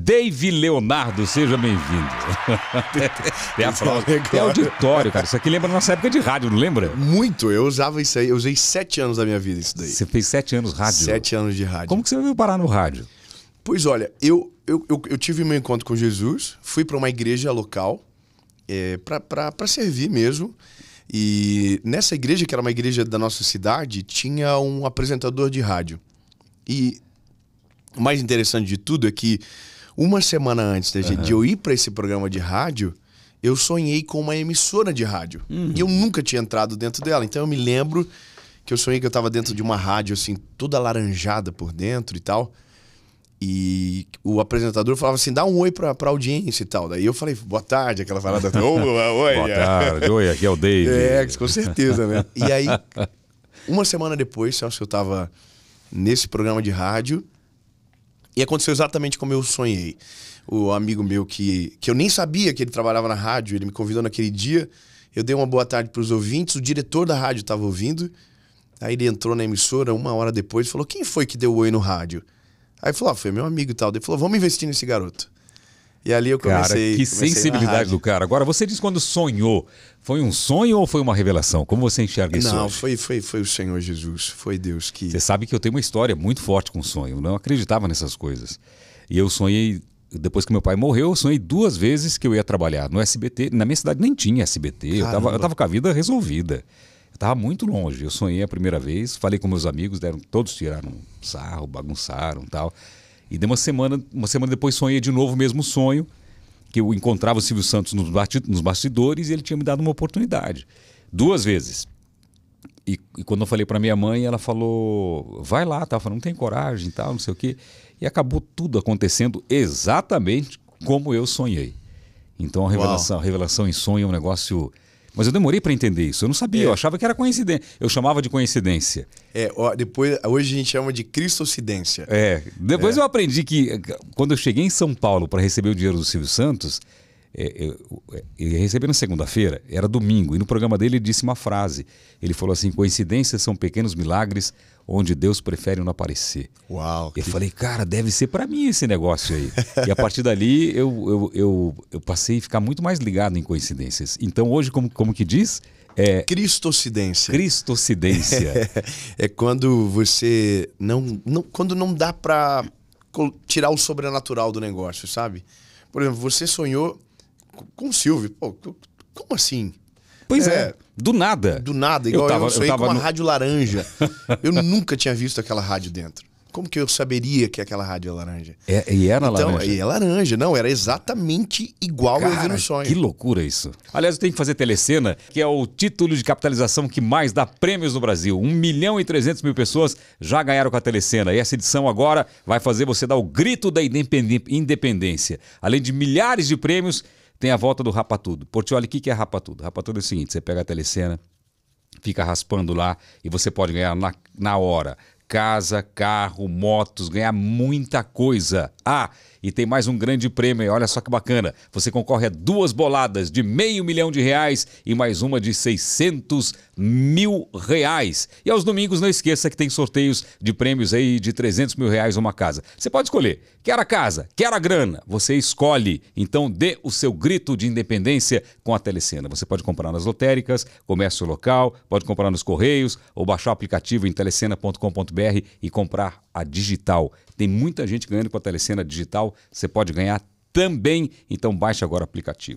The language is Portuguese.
Dave Leonardo, seja bem-vindo. É a frase. Tem auditório, cara. Isso aqui lembra nossa época de rádio, não lembra? Muito. Eu usava isso aí. Eu usei sete anos da minha vida isso daí. Você fez sete anos rádio? Sete anos de rádio. Como que você veio parar no rádio? Pois olha, eu, eu, eu, eu tive meu encontro com Jesus, fui para uma igreja local é, para servir mesmo. E nessa igreja, que era uma igreja da nossa cidade, tinha um apresentador de rádio. E o mais interessante de tudo é que uma semana antes de uhum. eu ir para esse programa de rádio, eu sonhei com uma emissora de rádio. Uhum. E eu nunca tinha entrado dentro dela. Então eu me lembro que eu sonhei que eu estava dentro de uma rádio, assim, toda laranjada por dentro e tal. E o apresentador falava assim: dá um oi pra, pra audiência e tal. Daí eu falei, boa tarde, aquela parada. oh, oi. Boa é. tarde, oi, aqui é o Dave. É, com certeza, né? E aí, uma semana depois, acho que eu tava nesse programa de rádio e aconteceu exatamente como eu sonhei. O amigo meu que, que eu nem sabia que ele trabalhava na rádio, ele me convidou naquele dia. Eu dei uma boa tarde para os ouvintes, o diretor da rádio estava ouvindo. Aí ele entrou na emissora uma hora depois e falou: Quem foi que deu oi no rádio? Aí falou: ah, Foi meu amigo e tal. Ele falou: Vamos investir nesse garoto. E ali eu comecei. Cara, que comecei sensibilidade do cara. Agora, você diz quando sonhou. Foi um sonho ou foi uma revelação? Como você enxerga isso? Não, Foi, foi, foi o Senhor Jesus, foi Deus que. Você sabe que eu tenho uma história muito forte com sonho. Eu não acreditava nessas coisas. E eu sonhei, depois que meu pai morreu, eu sonhei duas vezes que eu ia trabalhar no SBT. Na minha cidade nem tinha SBT. Eu tava, eu tava com a vida resolvida. Eu tava muito longe. Eu sonhei a primeira vez, falei com meus amigos, deram todos tiraram um sarro, bagunçaram tal. E de uma semana, uma semana depois sonhei de novo o mesmo sonho, que eu encontrava o Silvio Santos nos, bastidores e ele tinha me dado uma oportunidade. Duas vezes. E, e quando eu falei para minha mãe, ela falou: vai lá, tá? Falando, não tem coragem tal, não sei o quê. E acabou tudo acontecendo exatamente como eu sonhei. Então a revelação, a revelação em sonho é um negócio mas eu demorei para entender isso. Eu não sabia, é. eu achava que era coincidência. Eu chamava de coincidência. É, ó, depois, hoje a gente chama de cristocidência. É. Depois é. eu aprendi que quando eu cheguei em São Paulo para receber o dinheiro do Silvio Santos, é, é, é, ele recebeu na segunda-feira, era domingo, e no programa dele ele disse uma frase. Ele falou assim: coincidências são pequenos milagres onde Deus prefere não aparecer. Uau! Eu que... falei, cara, deve ser para mim esse negócio aí. e a partir dali eu, eu, eu, eu, passei a ficar muito mais ligado em coincidências. Então hoje, como, como que diz? É... Cristocidência. Cristocidência. é quando você não, não quando não dá para tirar o sobrenatural do negócio, sabe? Por exemplo, você sonhou com o Silvio. Pô, como assim? Pois é, é. do nada. Do nada, igual eu, tava, eu sonhei eu tava com uma no... rádio laranja. eu nunca tinha visto aquela rádio dentro. Como que eu saberia que aquela rádio é laranja? É, e era então, laranja? E é laranja, não, era exatamente igual Cara, eu vi no sonho. Que loucura isso. Aliás, eu tenho que fazer telecena, que é o título de capitalização que mais dá prêmios no Brasil. 1 milhão e 300 mil pessoas já ganharam com a telecena. E essa edição agora vai fazer você dar o grito da independência. Além de milhares de prêmios tem a volta do Rapatudo. Portioli, o que, que é Rapatudo? Rapatudo é o seguinte: você pega a telecena, fica raspando lá e você pode ganhar na, na hora casa, carro, motos, ganhar muita coisa. Ah, e tem mais um grande prêmio. Olha só que bacana. Você concorre a duas boladas de meio milhão de reais e mais uma de 600 mil reais. E aos domingos não esqueça que tem sorteios de prêmios aí de 300 mil reais uma casa. Você pode escolher. Quer a casa? Quer a grana? Você escolhe. Então dê o seu grito de independência com a Telecena. Você pode comprar nas lotéricas, comércio local, pode comprar nos correios ou baixar o aplicativo em telecena.com.br e comprar a digital. Tem muita gente ganhando com a telecena digital, você pode ganhar também. Então baixe agora o aplicativo.